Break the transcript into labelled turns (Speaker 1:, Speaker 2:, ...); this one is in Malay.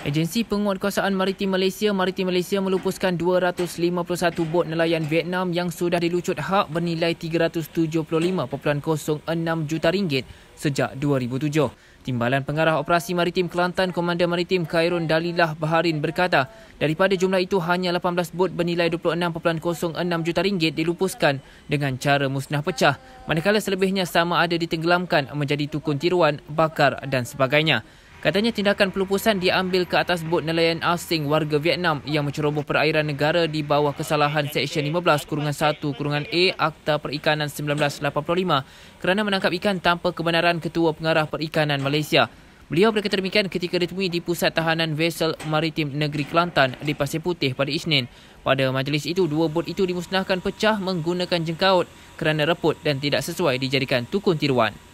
Speaker 1: Agensi Penguatkuasaan Maritim Malaysia, Maritim Malaysia melupuskan 251 bot nelayan Vietnam yang sudah dilucut hak bernilai 375.06 juta ringgit sejak 2007. Timbalan Pengarah Operasi Maritim Kelantan Komander Maritim Khairun Dalilah Baharin berkata, daripada jumlah itu hanya 18 bot bernilai 26.06 juta ringgit dilupuskan dengan cara musnah pecah, manakala selebihnya sama ada ditenggelamkan menjadi tukun tiruan, bakar dan sebagainya. Katanya tindakan pelupusan diambil ke atas bot nelayan asing warga Vietnam yang menceroboh perairan negara di bawah kesalahan Seksyen 15 Kurungan 1 Kurungan A Akta Perikanan 1985 kerana menangkap ikan tanpa kebenaran Ketua Pengarah Perikanan Malaysia. Beliau berkata demikian ketika ditemui di pusat tahanan vesel maritim negeri Kelantan di Pasir Putih pada Isnin. Pada majlis itu, dua bot itu dimusnahkan pecah menggunakan jengkaut kerana reput dan tidak sesuai dijadikan tukun tiruan.